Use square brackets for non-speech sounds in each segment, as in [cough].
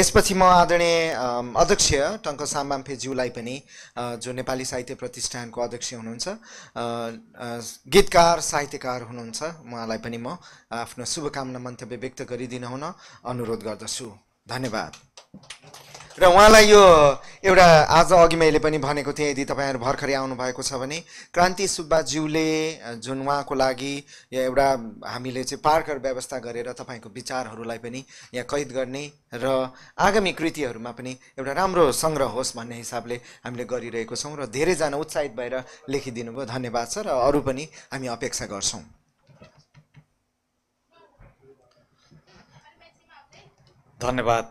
यसपछि म आदरणीय अध्यक्ष टङ्क ज्यूलाई पनि जो नेपाली साहित्य प्रतिष्ठानको अध्यक्ष हुनुहुन्छ गीतकार साहित्यकार हुनुहुन्छ उहाँलाई पनि म आफ्नो शुभकामना मन्तव्य व्यक्त गरिदिन हुन अनुरोध गर्दछु धन्यवाद र उहाँलाई यो एउटा आज अघि मैले पनि भनेको थिएँ यदि तपाईँहरू भर्खरै आउनुभएको छ भने क्रान्ति सुब्बाज्यूले जुन उहाँको लागि या एउटा हामीले चाहिँ पार्कर व्यवस्था गरेर तपाईँको विचारहरूलाई पनि यहाँ कैद गर्ने र आगामी कृतिहरूमा पनि एउटा राम्रो सङ्ग्रह होस् भन्ने हिसाबले हामीले गरिरहेको छौँ र धेरैजना उत्साहित भएर लेखिदिनु भयो धन्यवाद छ र अरू पनि हामी अपेक्षा गर्छौँ धन्यवाद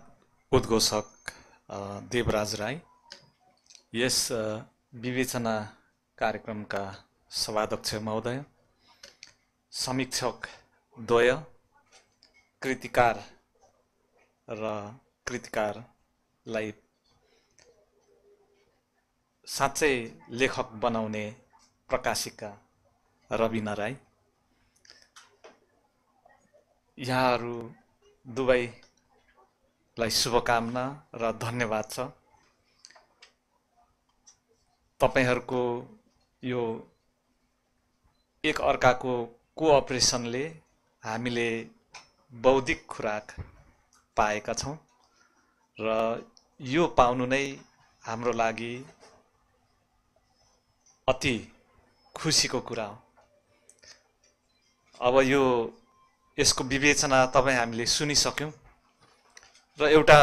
उद्घोषक देवराज राई यस विवेचना कार्यक्रमका सभाध्यक्ष महोदय समीक्षक द्वय कृतिकार र कृतिकारलाई साँच्चै लेखक बनाउने प्रकाशिका रविना राई यहाँहरू दुबई लाई शुभकामना र धन्यवाद छ तपाईँहरूको यो एक अर्काको कोअपरेसनले हामीले बौद्धिक खुराक पाएका छौँ र यो पाउनु नै हाम्रो लागि अति खुसीको कुरा हो अब यो यसको विवेचना तपाईँ हामीले सुनिसक्यौँ र एउटा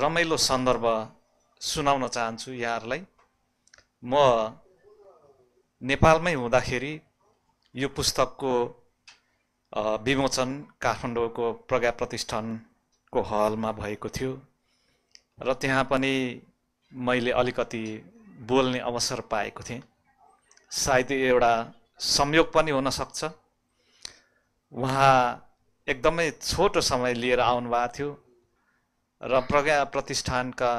रमाइलो सन्दर्भ सुनाउन चाहन्छु यहाँहरूलाई म नेपालमै हुँदाखेरि यो पुस्तकको विमोचन काठमाडौँको प्रज्ञा प्रतिष्ठानको हलमा भएको थियो र त्यहाँ पनि मैले अलिकति बोल्ने अवसर पाएको थिएँ सायद एउटा संयोग पनि हुनसक्छ उहाँ एकदमै छोटो समय लिएर आउनुभएको थियो र प्रज्ञा प्रतिष्ठानका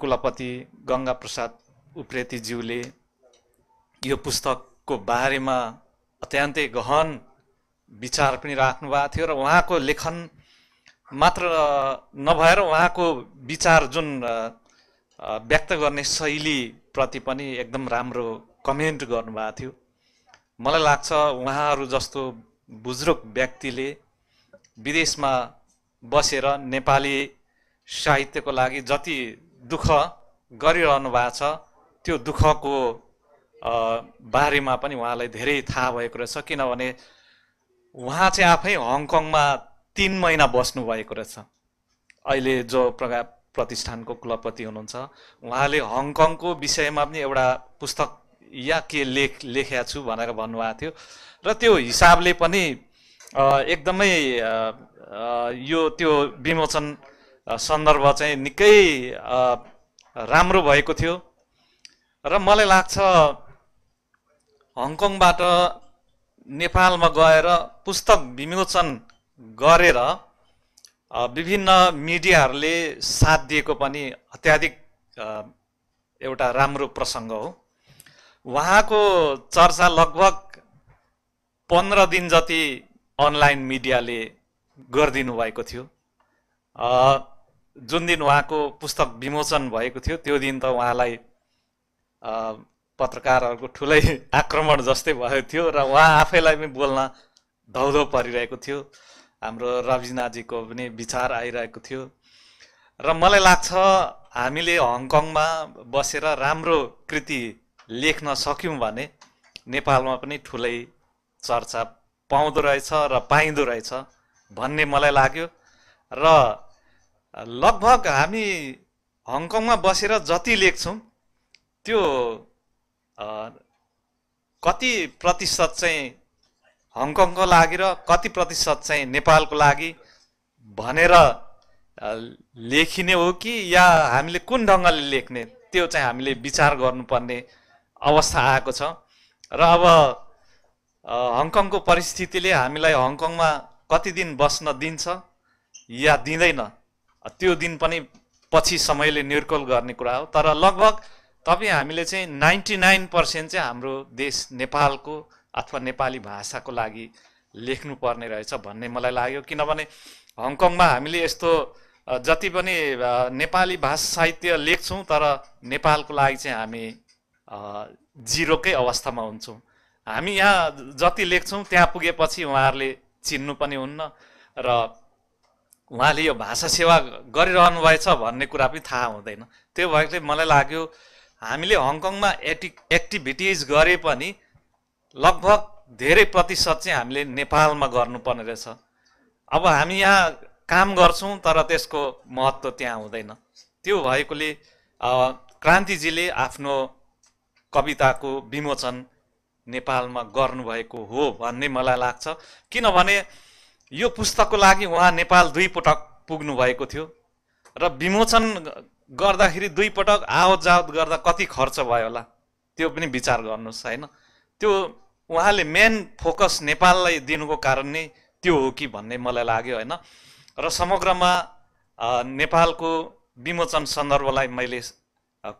कुलपति गङ्गा प्रसाद उप्रेतीज्यूले यो पुस्तकको बारेमा अत्यन्तै गहन विचार पनि राख्नुभएको थियो र उहाँको लेखन मात्र नभएर उहाँको विचार जुन व्यक्त गर्ने शैलीप्रति पनि एकदम राम्रो कमेन्ट गर्नुभएको थियो मलाई लाग्छ उहाँहरू जस्तो बुजुर्ग व्यक्तिले विदेशमा बसेर नेपाली साहित्यको लागि जति दुःख गरिरहनु भएको छ त्यो दुःखको बारेमा पनि उहाँलाई धेरै थाहा भएको रहेछ किनभने उहाँ चाहिँ आफै हङकङमा तिन महिना बस्नुभएको रहेछ अहिले जो प्रगा प्रतिष्ठानको कुलपति हुनुहुन्छ उहाँले हङकङको विषयमा पनि एउटा पुस्तक या के लेख लेखेको छु भनेर भन्नुभएको थियो र त्यो हिसाबले पनि एकदमै यो त्यो विमोचन सन्दर्भ चाहिँ निकै राम्रो भएको थियो र मलाई लाग्छ हङकङबाट नेपालमा गएर पुस्तक विमोचन गरेर विभिन्न मिडियाहरूले साथ दिएको पनि अत्याधिक एउटा राम्रो प्रसङ्ग हो उहाँको चर्चा लगभग पन्ध्र दिन जति अनलाइन मिडियाले गरिदिनु भएको थियो जुन दिन उहाँको पुस्तक विमोचन भएको थियो त्यो दिन त उहाँलाई पत्रकारहरूको ठुलै [laughs] आक्रमण जस्तै भएको थियो र उहाँ आफैलाई पनि बोल्न धौधो परिरहेको थियो हाम्रो रविनाजीको पनि विचार आइरहेको थियो र मलाई लाग्छ हामीले हङकङमा बसेर राम्रो कृति लेख्न सक्यौँ भने नेपालमा पनि ठुलै चर्चा पाउँदो रहेछ र पाइँदो रहेछ भन्ने मलाई लाग्यो र लगभग हामी हङकङमा बसेर जति लेख्छौँ त्यो कति प्रतिशत चाहिँ हङकङको लागि र कति प्रतिशत चाहिँ नेपालको लागि भनेर लेखिने हो कि या हामीले कुन ढङ्गले लेख्ने त्यो चाहिँ हामीले विचार गर्नुपर्ने अवस्था आएको छ र अब हङकङको परिस्थितिले हामीलाई हङकङमा कति दिन बस्न दिन्छ या दिँदैन त्यो दिन पनि पछि समयले निर्कोल गर्ने कुरा हो तर लगभग तपाईँ हामीले चाहिँ नाइन्टी नाइन पर्सेन्ट चाहिँ हाम्रो देश नेपालको अथवा नेपाली भाषाको लागि लेख्नुपर्ने रहेछ भन्ने मलाई लाग्यो किनभने हङकङमा हामीले यस्तो जति पनि नेपाली भाषा साहित्य लेख्छौँ तर नेपालको लागि चाहिँ हामी जिरोकै अवस्थामा हुन्छौँ हामी यहाँ जति लेख्छौँ त्यहाँ पुगेपछि उहाँहरूले चिन्नु पनि हुन्न र उहाँले यो भाषा सेवा गरिरहनु भएछ भन्ने कुरा पनि थाहा हुँदैन त्यो भएकोले मलाई लाग्यो हामीले हङकङमा एक्टि एक्टिभिटिज गरे पनि लगभग धेरै प्रतिशत चाहिँ हामीले नेपालमा गर्नुपर्ने रहेछ अब हामी यहाँ काम गर्छौँ तर त्यसको महत्त्व त्यहाँ हुँदैन त्यो भएकोले क्रान्तिजीले आफ्नो कविताको विमोचन नेपालमा गर्नुभएको हो भन्ने मलाई लाग्छ किनभने यो पुस्तकको लागि उहाँ नेपाल दुई पटक पुग्नु भएको थियो र विमोचन गर्दाखेरि दुई पटक आवत जावत गर्दा कति खर्च भयो होला त्यो पनि विचार गर्नुहोस् होइन त्यो उहाँले मेन फोकस नेपाललाई दिनुको कारण नै त्यो हो कि भन्ने मलाई लाग्यो होइन र समग्रमा नेपालको विमोचन सन्दर्भलाई मैले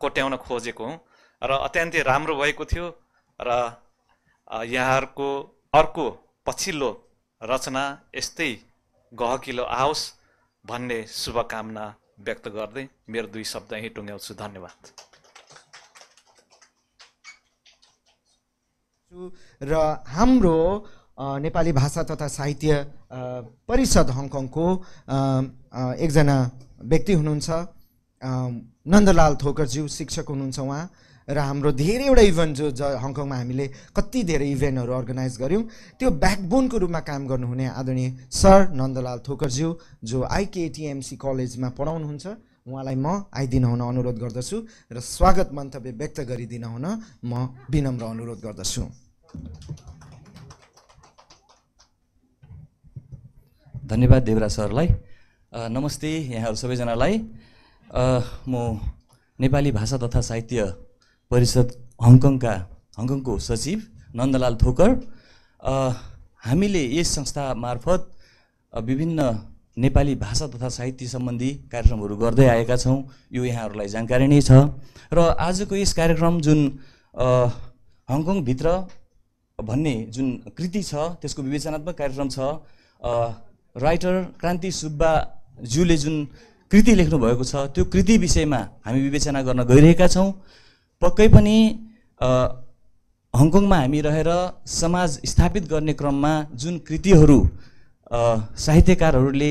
कोट्याउन खोजेको हुँ र अत्यन्तै राम्रो भएको थियो र यहाँहरूको अर्को पछिल्लो रचना यस्तै गहकिलो आओस् भन्ने शुभकामना व्यक्त गर्दै मेरो दुई शब्द यहीँ टुङ्ग्याउँछु धन्यवाद र हाम्रो नेपाली भाषा तथा साहित्य परिषद हङकङको एकजना व्यक्ति हुनुहुन्छ नन्दलाल थोकरज्यू शिक्षक हुनुहुन्छ उहाँ र हाम्रो धेरैवटा इभेन्ट जो ज हङकङमा हामीले कति धेरै इभेन्टहरू अर्गनाइज गऱ्यौँ त्यो ब्याकबोनको रूपमा काम गर्नुहुने आदरणीय सर नन्दलाल थोकरज्यू जो आइकेटिएमसी कलेजमा पढाउनुहुन्छ उहाँलाई म आइदिन हुन अनुरोध गर्दछु र स्वागत मन्तव्य व्यक्त गरिदिन हुन म विनम्र अनुरोध गर्दछु धन्यवाद देवरा सरलाई नमस्ते यहाँहरू सबैजनालाई म नेपाली भाषा तथा साहित्य परिषद हङकङका हङकङको सचिव नन्दलाल थोकर हामीले यस संस्था मार्फत विभिन्न नेपाली भाषा तथा साहित्य सम्बन्धी कार्यक्रमहरू गर्दै आएका छौँ यो यहाँहरूलाई जानकारी नै छ र आजको यस कार्यक्रम जुन हङकङभित्र भन्ने जुन कृति छ त्यसको विवेचनात्मक कार्यक्रम छ राइटर क्रान्ति सुब्बाज्यूले जुन कृति लेख्नुभएको छ त्यो कृति विषयमा हामी विवेचना गर्न गइरहेका छौँ पक्कै पनि हङकङमा हामी रहेर समाज स्थापित गर्ने क्रममा जुन कृतिहरू साहित्यकारहरूले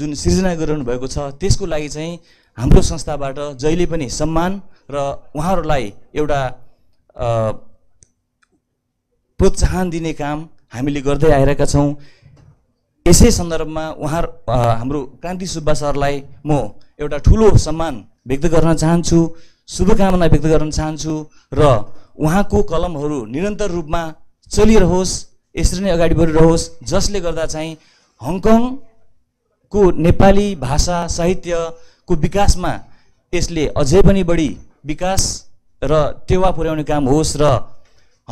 जुन सृजना गरिरहनु भएको छ त्यसको लागि चाहिँ हाम्रो संस्थाबाट जहिले पनि सम्मान र उहाँहरूलाई एउटा प्रोत्साहन दिने काम हामीले गर्दै आइरहेका छौँ यसै सन्दर्भमा उहाँ हाम्रो क्रान्ति सुब्बा सरलाई म एउटा ठुलो सम्मान व्यक्त गर्न चाहन्छु शुभकामना व्यक्त गर्न चाहन्छु र उहाँको कलमहरू निरन्तर रूपमा चलिरहोस् यसरी नै अगाडि बढिरहोस् जसले गर्दा चाहिँ हङकङको नेपाली भाषा साहित्यको विकासमा यसले अझै पनि बढी विकास र टेवा पुर्याउने काम होस् र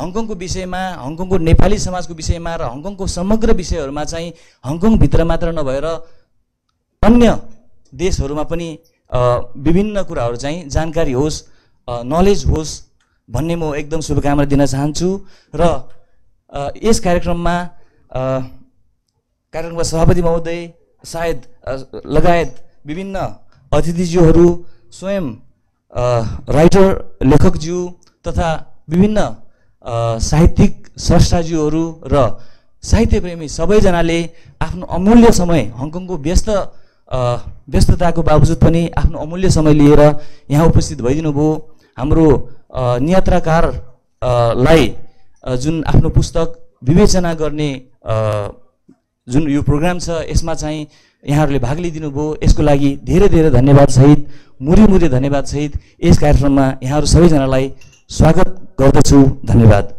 हङकङको विषयमा हङकङको नेपाली समाजको विषयमा र हङकङको समग्र विषयहरूमा चाहिँ हङकङभित्र मात्र नभएर अन्य देशहरूमा पनि विभिन्न कुराहरू चाहिँ जानकारी होस् नलेज होस् भन्ने म एकदम शुभकामना दिन चाहन्छु र यस कार्यक्रममा कार्यक्रममा सभापति महोदय सायद लगायत विभिन्न अतिथिज्यूहरू स्वयं राइटर लेखकज्यू तथा विभिन्न साहित्यिक स्रष्टाज्यूहरू र साहित्यप्रेमी सबैजनाले आफ्नो अमूल्य समय हङकङको व्यस्त व्यस्तताको बावजुद पनि आफ्नो अमूल्य समय लिएर यहाँ उपस्थित भइदिनु भयो हाम्रो नियात्राकारलाई जुन आफ्नो पुस्तक विवेचना गर्ने जुन यो प्रोग्राम छ यसमा चाहिँ यहाँहरूले भाग लिइदिनु भयो यसको लागि धेरै धेरै धन्यवाद सहित मुरी मुरी धन्यवाद सहित यस कार्यक्रममा यहाँहरू सबैजनालाई स्वागत गर्दछु धन्यवाद